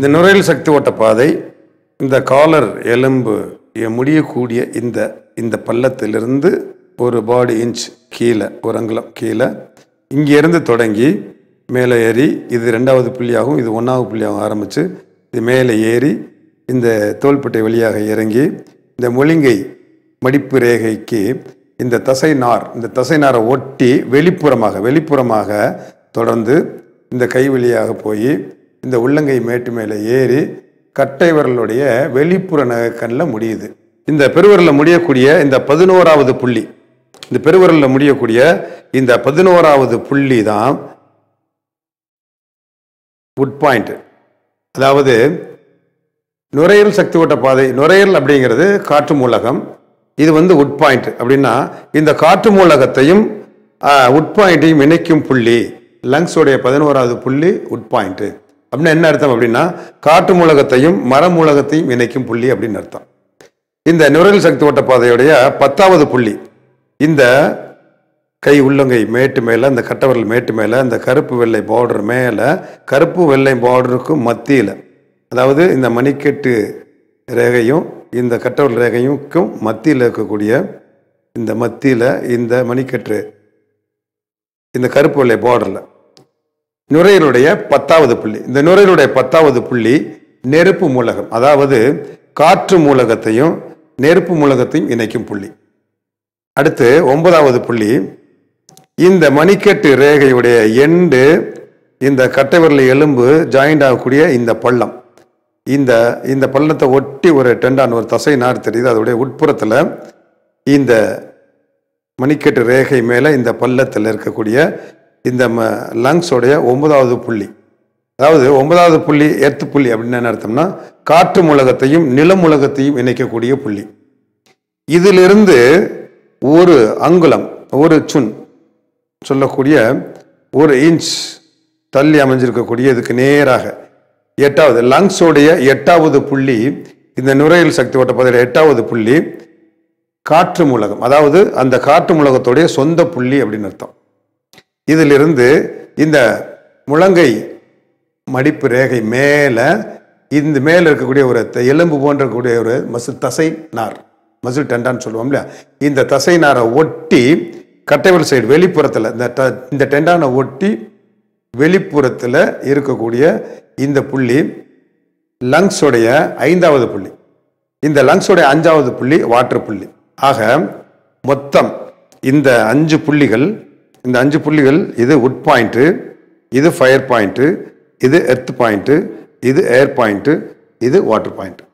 இந்த நுரையல் சக்தி ஓட்ட பாதை இந்த காலர் எலும்பு முடியக்கூடிய இந்த இந்த பள்ளத்திலிருந்து ஒரு பாடி இன்ச் கீழே ஒரு அங்குலம் கீழே இங்கேருந்து தொடங்கி மேலே ஏறி இது ரெண்டாவது புள்ளியாகவும் இது ஒன்றாவது புள்ளியாகவும் ஆரம்பித்து இது மேலே ஏறி இந்த தோள்பட்டை வழியாக இறங்கி இந்த மொழிங்கை மடிப்பு ரேகைக்கு இந்த தசை நார் இந்த தசை நாரை ஒட்டி வெளிப்புறமாக வெளிப்புறமாக தொடர்ந்து இந்த கை வழியாக போய் இந்த உள்ளங்கை மேட்டு மேலே ஏறி கட்டை விரலுடைய வெளிப்புற நகக்கண்ணில் முடியுது இந்த பெருவரில் முடியக்கூடிய இந்த பதினோராவது புள்ளி இந்த பெருவரில் முடியக்கூடிய இந்த பதினோராவது புள்ளி தான் உட் பாயிண்ட் அதாவது நுரையீரல் சக்தி ஓட்ட பாதை நுரையீரல் அப்படிங்கிறது காற்று மூலகம் இது வந்து உட் பாயிண்ட் அப்படின்னா இந்த காற்று மூலகத்தையும் உட் பாயிண்ட்டையும் இணைக்கும் புள்ளி லங்ஸோடைய பதினோராவது புள்ளி உட் பாயிண்ட்டு அப்படின்னா என்ன அர்த்தம் அப்படின்னா காட்டு மூலகத்தையும் மர மூலகத்தையும் இணைக்கும் புள்ளி அப்படின்னு அர்த்தம் இந்த நுரல் சக்தி ஓட்ட பாதையுடைய பத்தாவது புள்ளி இந்த கை உள்ளங்கை மேட்டு மேலே அந்த கட்டவரல் மேட்டு மேலே அந்த கருப்பு வெள்ளை பார்டர் மேலே கருப்பு வெள்ளை பார்டருக்கும் மத்தியில் அதாவது இந்த மணிக்கெட்டு ரேகையும் இந்த கட்டவரல் ரேகையும் மத்தியில் இருக்கக்கூடிய இந்த மத்தியில் இந்த மணிக்கட்டு இந்த கருப்பு வெள்ளை பார்டரில் நுரையீருடைய பத்தாவது புள்ளி இந்த நுரையீருடைய பத்தாவது புள்ளி நெருப்பு மூலகம் அதாவது காற்று மூலகத்தையும் நெருப்பு மூலகத்தையும் இணைக்கும் புள்ளி அடுத்து ஒன்பதாவது புள்ளி இந்த மணிக்கட்டு ரேகையுடைய எண்டு இந்த கட்டைவரல் எலும்பு ஜாயிண்ட் ஆகக்கூடிய இந்த பள்ளம் இந்த இந்த பள்ளத்தை ஒட்டி ஒரு டெண்டான் ஒரு தசை நார் தெரியுது அதோடைய உட்புறத்தில் இந்த மணிக்கட்டு ரேகை மேலே இந்த பள்ளத்தில் இருக்கக்கூடிய இந்த ம லங்ஸோடைய ஒன்பதாவது புள்ளி அதாவது ஒன்பதாவது புள்ளி எர்த்து புள்ளி அப்படின்னு என்ன அர்த்தம்னா காற்று உலகத்தையும் நிலம் உலகத்தையும் இணைக்கக்கூடிய புள்ளி இதிலிருந்து ஒரு அங்குலம் ஒரு சுன் சொல்லக்கூடிய ஒரு இன்ச் தள்ளி அமைஞ்சிருக்கக்கூடிய இதுக்கு நேராக எட்டாவது லங்ஸோடைய எட்டாவது புள்ளி இந்த நுரையீல் சக்தி ஓட்டப்பதைய எட்டாவது புள்ளி காற்று மூலகம் அதாவது அந்த காற்று மூலகத்துடைய சொந்த புள்ளி அப்படின்னு அர்த்தம் இதிலிருந்து இந்த முழங்கை மடிப்பு ரேகை மேலே இந்த மேலே இருக்கக்கூடிய ஒரு எலும்பு போன்ற கூடிய ஒரு மசில் தசை நார் மசில் டெண்டான்னு இல்லையா இந்த தசை நாரை ஒட்டி கட்டைவல் சைடு வெளிப்புறத்தில் இந்த ட இந்த டெண்டானை ஒட்டி வெளிப்புறத்தில் இருக்கக்கூடிய இந்த புள்ளி லங்ஸுடைய ஐந்தாவது புள்ளி இந்த லங்ஸுடைய அஞ்சாவது புள்ளி வாட்டர் புள்ளி ஆக மொத்தம் இந்த அஞ்சு புள்ளிகள் இந்த அஞ்சு புள்ளிகள் இது உட் பாயிண்ட்டு இது ஃபயர் பாயிண்ட்டு இது எர்த் பாயிண்ட்டு இது ஏர் பாயிண்ட்டு இது வாட்டர் பாயிண்ட்டு